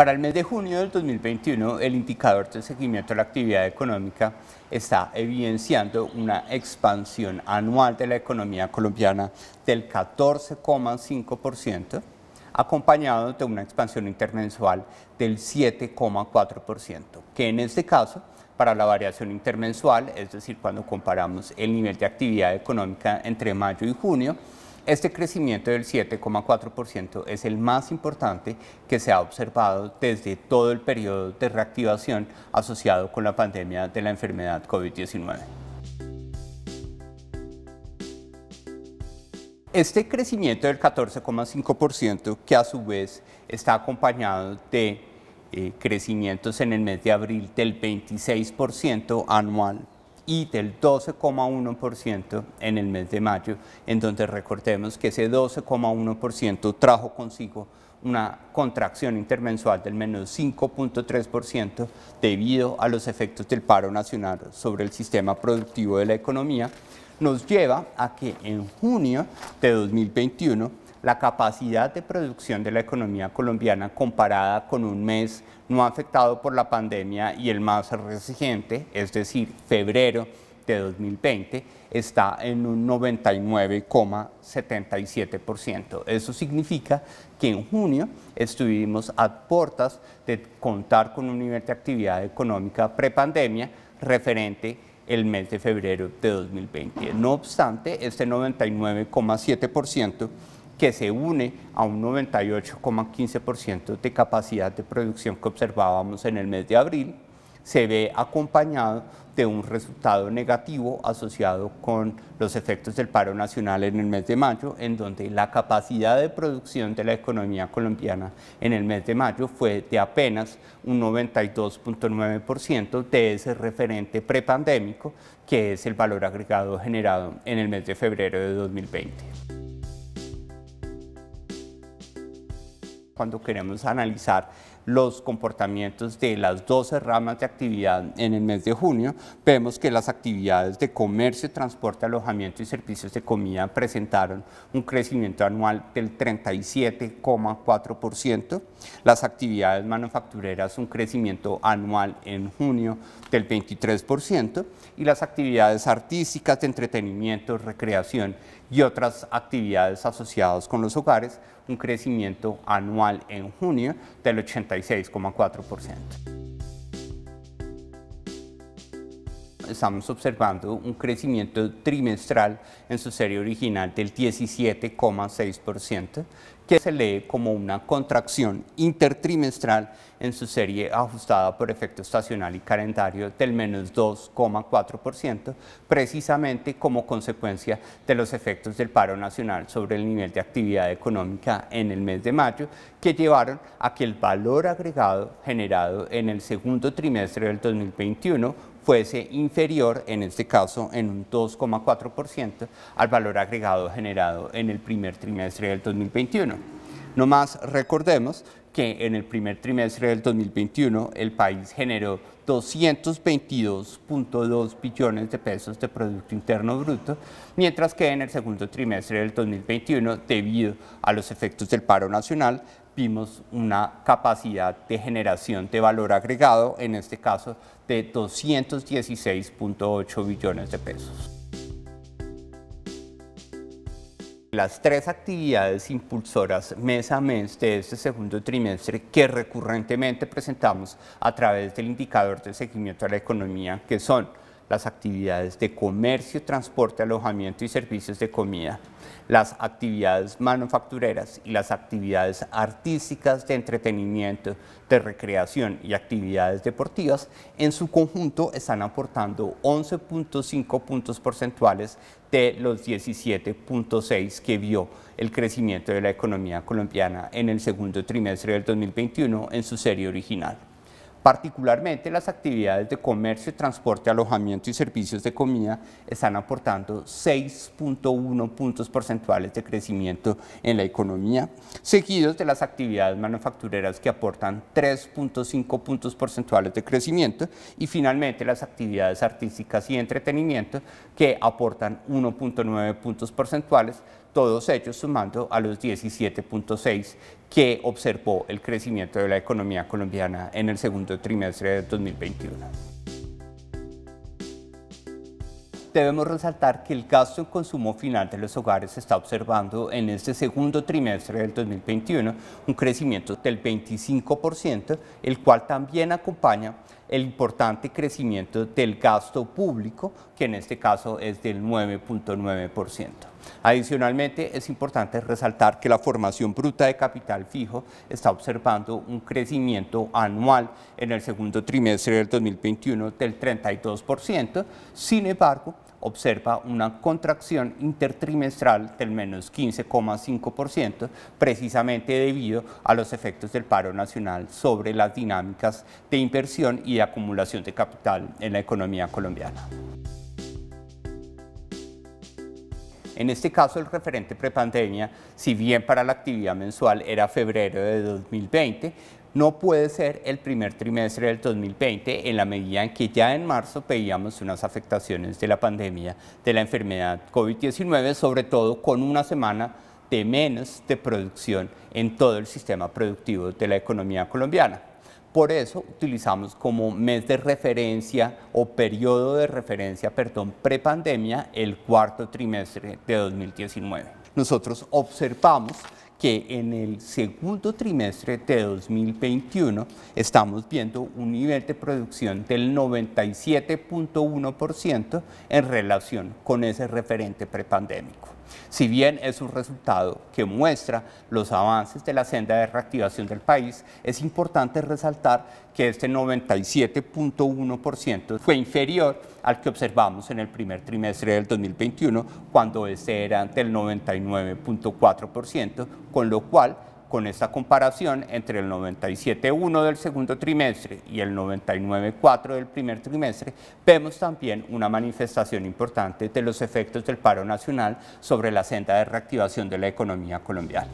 Para el mes de junio del 2021, el indicador de seguimiento de la actividad económica está evidenciando una expansión anual de la economía colombiana del 14,5%, acompañado de una expansión intermensual del 7,4%, que en este caso para la variación intermensual, es decir, cuando comparamos el nivel de actividad económica entre mayo y junio, este crecimiento del 7,4% es el más importante que se ha observado desde todo el periodo de reactivación asociado con la pandemia de la enfermedad COVID-19. Este crecimiento del 14,5%, que a su vez está acompañado de eh, crecimientos en el mes de abril del 26% anual y del 12,1% en el mes de mayo, en donde recordemos que ese 12,1% trajo consigo una contracción intermensual del menos 5.3% debido a los efectos del paro nacional sobre el sistema productivo de la economía, nos lleva a que en junio de 2021 la capacidad de producción de la economía colombiana comparada con un mes no afectado por la pandemia y el más resistente, es decir, febrero de 2020, está en un 99,77%. Eso significa que en junio estuvimos a puertas de contar con un nivel de actividad económica prepandemia referente el mes de febrero de 2020. No obstante, este 99,7% que se une a un 98,15% de capacidad de producción que observábamos en el mes de abril, se ve acompañado de un resultado negativo asociado con los efectos del paro nacional en el mes de mayo, en donde la capacidad de producción de la economía colombiana en el mes de mayo fue de apenas un 92.9% de ese referente prepandémico, que es el valor agregado generado en el mes de febrero de 2020. cuando queremos analizar los comportamientos de las 12 ramas de actividad en el mes de junio, vemos que las actividades de comercio, transporte, alojamiento y servicios de comida presentaron un crecimiento anual del 37,4%, las actividades manufactureras un crecimiento anual en junio del 23% y las actividades artísticas de entretenimiento, recreación y otras actividades asociadas con los hogares un crecimiento anual en junio del 86,4%. estamos observando un crecimiento trimestral en su serie original del 17,6%, que se lee como una contracción intertrimestral en su serie ajustada por efecto estacional y calendario del menos 2,4%, precisamente como consecuencia de los efectos del paro nacional sobre el nivel de actividad económica en el mes de mayo, que llevaron a que el valor agregado generado en el segundo trimestre del 2021 fuese inferior, en este caso en un 2,4%, al valor agregado generado en el primer trimestre del 2021. No más recordemos que en el primer trimestre del 2021 el país generó 222.2 billones de pesos de Producto Interno Bruto, mientras que en el segundo trimestre del 2021, debido a los efectos del paro nacional, vimos una capacidad de generación de valor agregado, en este caso de 216.8 billones de pesos. las tres actividades impulsoras mes a mes de este segundo trimestre que recurrentemente presentamos a través del indicador de seguimiento a la economía, que son las actividades de comercio, transporte, alojamiento y servicios de comida, las actividades manufactureras y las actividades artísticas de entretenimiento, de recreación y actividades deportivas, en su conjunto están aportando 11.5 puntos porcentuales de los 17.6 que vio el crecimiento de la economía colombiana en el segundo trimestre del 2021 en su serie original. Particularmente las actividades de comercio, transporte, alojamiento y servicios de comida están aportando 6.1 puntos porcentuales de crecimiento en la economía, seguidos de las actividades manufactureras que aportan 3.5 puntos porcentuales de crecimiento y finalmente las actividades artísticas y entretenimiento que aportan 1.9 puntos porcentuales, todos ellos sumando a los 17.6 que observó el crecimiento de la economía colombiana en el segundo trimestre de 2021 debemos resaltar que el gasto en consumo final de los hogares está observando en este segundo trimestre del 2021 un crecimiento del 25%, el cual también acompaña el importante crecimiento del gasto público, que en este caso es del 9.9%. Adicionalmente, es importante resaltar que la formación bruta de capital fijo está observando un crecimiento anual en el segundo trimestre del 2021 del 32%. Sin embargo, observa una contracción intertrimestral del menos 15,5%, precisamente debido a los efectos del paro nacional sobre las dinámicas de inversión y acumulación de capital en la economía colombiana. En este caso, el referente prepandemia, si bien para la actividad mensual era febrero de 2020, no puede ser el primer trimestre del 2020 en la medida en que ya en marzo veíamos unas afectaciones de la pandemia de la enfermedad COVID-19, sobre todo con una semana de menos de producción en todo el sistema productivo de la economía colombiana. Por eso utilizamos como mes de referencia o periodo de referencia, perdón, prepandemia, el cuarto trimestre de 2019. Nosotros observamos que en el segundo trimestre de 2021 estamos viendo un nivel de producción del 97.1% en relación con ese referente prepandémico. Si bien es un resultado que muestra los avances de la senda de reactivación del país, es importante resaltar que este 97.1% fue inferior al que observamos en el primer trimestre del 2021, cuando este era del 99.4%, con lo cual con esta comparación entre el 97.1 del segundo trimestre y el 99.4 del primer trimestre, vemos también una manifestación importante de los efectos del paro nacional sobre la senda de reactivación de la economía colombiana.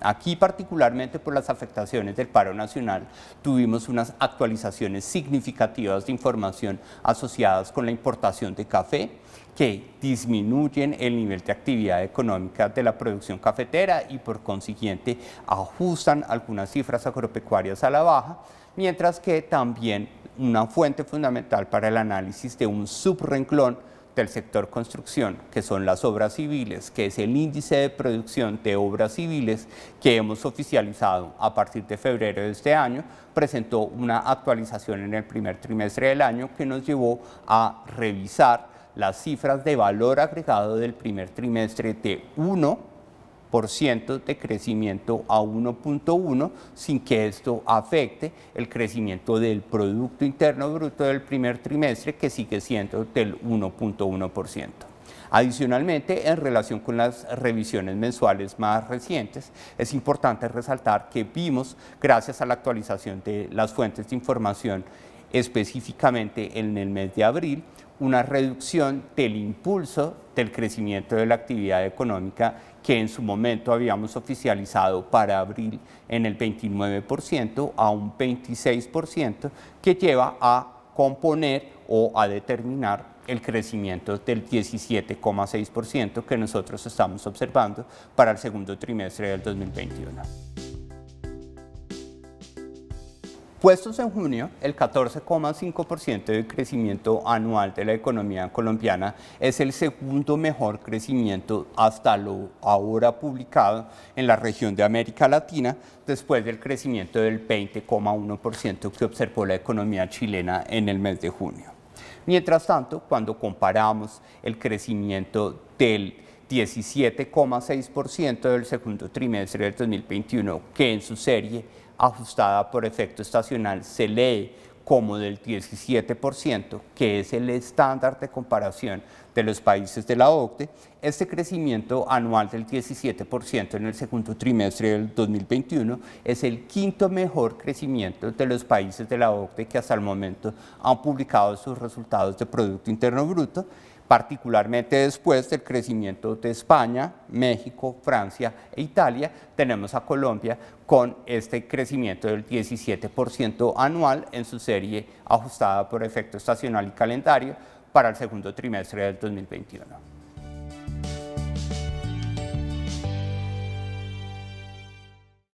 Aquí particularmente por las afectaciones del paro nacional tuvimos unas actualizaciones significativas de información asociadas con la importación de café que disminuyen el nivel de actividad económica de la producción cafetera y por consiguiente ajustan algunas cifras agropecuarias a la baja, mientras que también una fuente fundamental para el análisis de un subrenclón del sector construcción, que son las obras civiles, que es el índice de producción de obras civiles que hemos oficializado a partir de febrero de este año, presentó una actualización en el primer trimestre del año que nos llevó a revisar las cifras de valor agregado del primer trimestre de 1 de crecimiento a 1.1 sin que esto afecte el crecimiento del Producto Interno Bruto del primer trimestre que sigue siendo del 1.1%. Adicionalmente, en relación con las revisiones mensuales más recientes, es importante resaltar que vimos, gracias a la actualización de las fuentes de información específicamente en el mes de abril, una reducción del impulso del crecimiento de la actividad económica que en su momento habíamos oficializado para abril en el 29% a un 26% que lleva a componer o a determinar el crecimiento del 17,6% que nosotros estamos observando para el segundo trimestre del 2021. Puestos en junio, el 14,5% de crecimiento anual de la economía colombiana es el segundo mejor crecimiento hasta lo ahora publicado en la región de América Latina, después del crecimiento del 20,1% que observó la economía chilena en el mes de junio. Mientras tanto, cuando comparamos el crecimiento del 17,6% del segundo trimestre del 2021, que en su serie ajustada por efecto estacional se lee como del 17%, que es el estándar de comparación de los países de la OCDE, este crecimiento anual del 17% en el segundo trimestre del 2021 es el quinto mejor crecimiento de los países de la OCDE que hasta el momento han publicado sus resultados de Producto Interno Bruto, particularmente después del crecimiento de España, México, Francia e Italia, tenemos a Colombia con este crecimiento del 17% anual en su serie ajustada por efecto estacional y calendario para el segundo trimestre del 2021.